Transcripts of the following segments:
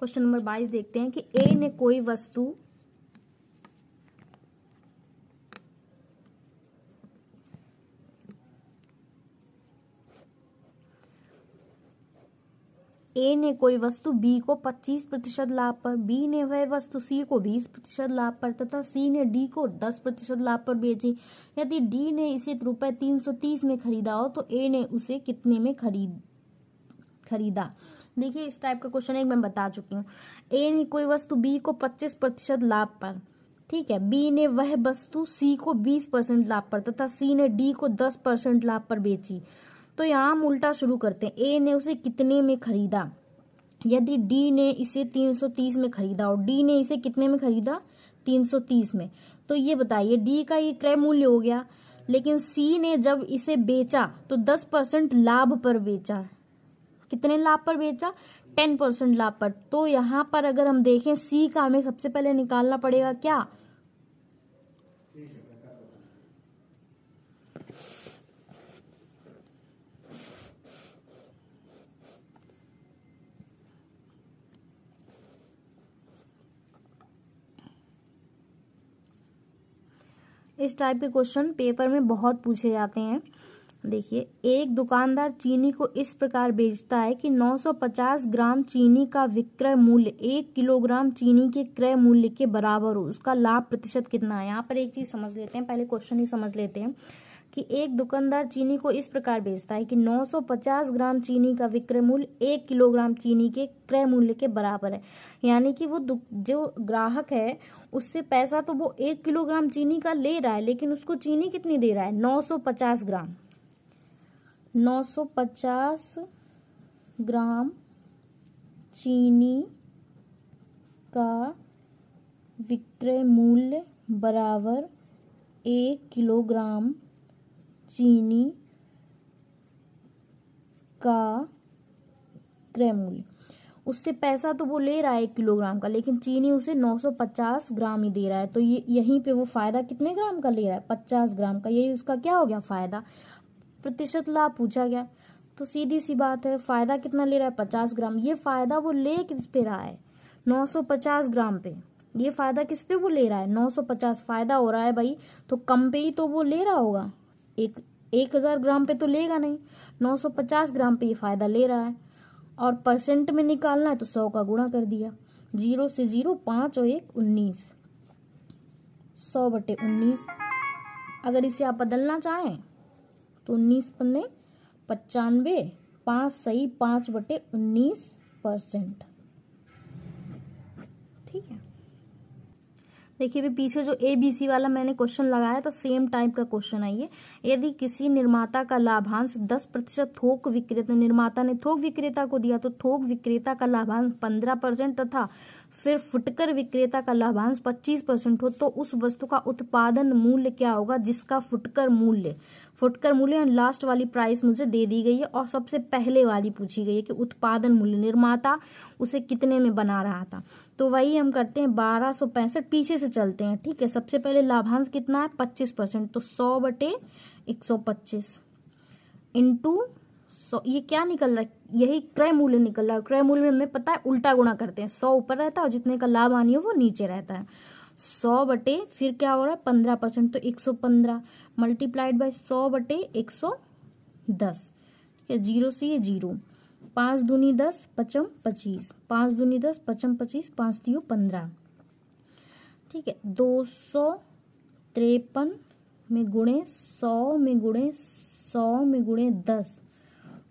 question number बाईस देखते हैं कि ए ने कोई वस्तु ए ने कोई वस्तु बी को 25 प्रतिशत लाभ पर बी ने वह वस्तु सी को 20 प्रतिशत लाभ पर तथा सी ने डी को 10 प्रतिशत लाभ पर बेची यदि डी ने इसे रुपए 330 में खरीदा हो तो ए ने उसे कितने में खरीद खरीदा देखिए इस टाइप का क्वेश्चन एक मैं बता चुकी हूँ ए ने कोई वस्तु बी को पच्चीस प्रतिशत लाभ पर ठीक है बी ने वह वस्तु सी को बीस परसेंट लाभ पर तथा सी ने डी को दस परसेंट लाभ पर बेची तो यहाँ हम उल्टा शुरू करते हैं ए ने उसे कितने में खरीदा यदि डी ने इसे 330 में खरीदा और डी ने इसे कितने में खरीदा 330 में तो ये बताइए डी का ये क्रय मूल्य हो गया लेकिन सी ने जब इसे बेचा तो 10 परसेंट लाभ पर बेचा कितने लाभ पर बेचा टेन परसेंट लाभ पर तो यहां पर अगर हम देखें सी का हमें सबसे पहले निकालना पड़ेगा क्या इस टाइप के क्वेश्चन पेपर में बहुत पूछे जाते हैं देखिए एक दुकानदार चीनी को इस प्रकार बेचता है कि 950 ग्राम चीनी का विक्रय मूल्य एक किलोग्राम चीनी के क्रय मूल्य के बराबर हो उसका लाभ प्रतिशत कितना है यहाँ पर एक चीज समझ लेते हैं पहले क्वेश्चन ही समझ लेते हैं कि एक दुकानदार चीनी को इस प्रकार बेचता है कि 950 ग्राम चीनी का विक्रय मूल्य एक किलोग्राम चीनी के क्रय मूल्य के बराबर है यानी कि वो जो ग्राहक है उससे पैसा तो वो एक किलोग्राम चीनी का ले रहा है लेकिन उसको चीनी कितनी दे रहा है 950 ग्राम 950 ग्राम चीनी का विक्रय मूल्य बराबर एक किलोग्राम चीनी का क्रय मूल्य उससे पैसा तो वो ले रहा है एक किलोग्राम का लेकिन चीनी उसे 950 ग्राम ही दे रहा है तो ये यहीं पे वो फायदा कितने ग्राम का ले रहा है 50 ग्राम का यही उसका क्या हो गया फायदा प्रतिशत लाभ पूछा गया तो सीधी सी बात है फायदा कितना ले रहा है पचास ग्राम ये फायदा वो ले किस पे रहा है नौ सौ पचास ग्राम पे ये फायदा किस पे वो ले रहा है नौ सौ पचास फायदा हो रहा है भाई तो कम पे ही तो वो ले रहा होगा एक एक हजार ग्राम पे तो लेगा नहीं नौ सौ पचास ग्राम पे ये फायदा ले रहा है और परसेंट में निकालना है तो सौ का गुणा कर दिया जीरो से जीरो पांच और एक उन्नीस सौ बटे उन्नीस अगर इसे आप बदलना चाहें तो उन्नीस पन्ने पचानवे पाँच सही पाँच बटे उन्नीस परसेंट ठीक है देखिए भी पीछे जो ए बी सी वाला मैंने क्वेश्चन लगाया तो सेम टाइप का क्वेश्चन है यदि किसी निर्माता का लाभांश दस प्रतिशत थोक विक्रेता निर्माता ने थोक विक्रेता को दिया तो थोक विक्रेता का लाभांश पंद्रह परसेंट तथा फिर फुटकर विक्रेता का लाभांश 25 परसेंट हो तो उस वस्तु का उत्पादन मूल्य क्या होगा जिसका फुटकर मूल्य फुटकर मूल्य लास्ट वाली प्राइस मुझे दे दी गई है और सबसे पहले वाली पूछी गई है कि उत्पादन मूल्य निर्माता उसे कितने में बना रहा था तो वही हम करते हैं बारह सौ पैंसठ पीछे से चलते हैं ठीक है सबसे पहले लाभांश कितना है पच्चीस परसेंट तो सौ बटे एक सौ पच्चीस इंटू सौ ये क्या निकल रहा है यही क्रय मूल्य निकल रहा है क्रय मूल्य में हमें पता है उल्टा गुणा करते हैं सौ ऊपर रहता है और जितने का लाभ आनी हो वो नीचे रहता है सौ बटे फिर क्या हो रहा है पंद्रह परसेंट तो एक सौ पंद्रह मल्टीप्लाइड बाई सौ बटे एक सौ दस ठीक है जीरो से ये जीरो पाँच दूनी दस पचम पच्चीस पाँच दूनी दस पचम पच्चीस पाँच दियो पंद्रह ठीक है दो सौ त्रेपन में गुणे सौ में गुणे सौ में गुणे दस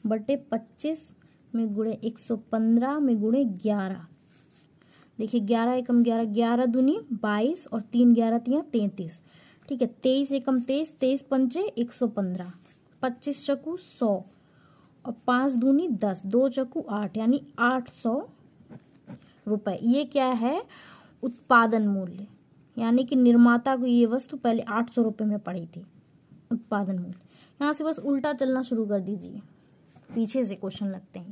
बटे पच्चीस में गुणे एक सौ पंद्रह में गुणे ग्यारह देखिए ग्यारह एकम ग्यारह ग्यारह दूनी बाईस और तीन ग्यारह तीन तैंतीस ठीक है तेईस एकम तेईस तेईस पंचे एक सौ पंद्रह पच्चीस चकू सौ और पांच दूनी दस दो चकू आठ यानी आठ सौ रुपये ये क्या है उत्पादन मूल्य यानी कि निर्माता को ये वस्तु पहले आठ सौ रुपये में पड़ी थी उत्पादन मूल्य यहाँ से बस उल्टा चलना शुरू कर दीजिए पीछे से क्वेश्चन लगते हैं